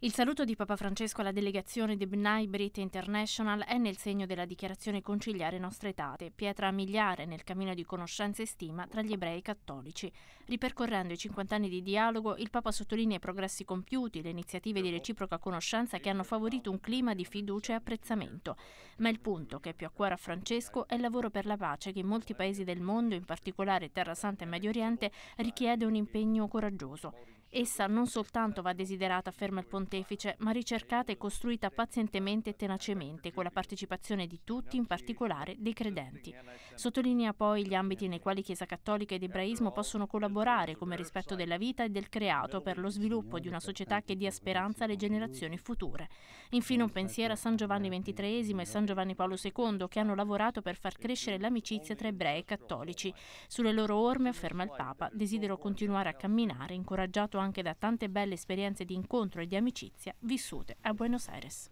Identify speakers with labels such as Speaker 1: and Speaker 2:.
Speaker 1: Il saluto di Papa Francesco alla delegazione di Bnai Brit International è nel segno della dichiarazione conciliare nostra etate, pietra miliare nel cammino di conoscenza e stima tra gli ebrei cattolici. Ripercorrendo i 50 anni di dialogo, il Papa sottolinea i progressi compiuti, le iniziative di reciproca conoscenza che hanno favorito un clima di fiducia e apprezzamento. Ma il punto che è più a cuore a Francesco è il lavoro per la pace che in molti paesi del mondo, in particolare Terra Santa e Medio Oriente, richiede un impegno coraggioso. Essa non soltanto va desiderata, afferma il Ponte pontefice, ma ricercata e costruita pazientemente e tenacemente, con la partecipazione di tutti, in particolare dei credenti. Sottolinea poi gli ambiti nei quali Chiesa Cattolica ed ebraismo possono collaborare, come rispetto della vita e del creato, per lo sviluppo di una società che dia speranza alle generazioni future. Infine un pensiero a San Giovanni XXIII e San Giovanni Paolo II, che hanno lavorato per far crescere l'amicizia tra ebrei e cattolici. Sulle loro orme, afferma il Papa, desidero continuare a camminare, incoraggiato anche da tante belle esperienze di incontro e di amicizia amicizie vissute a Buenos Aires.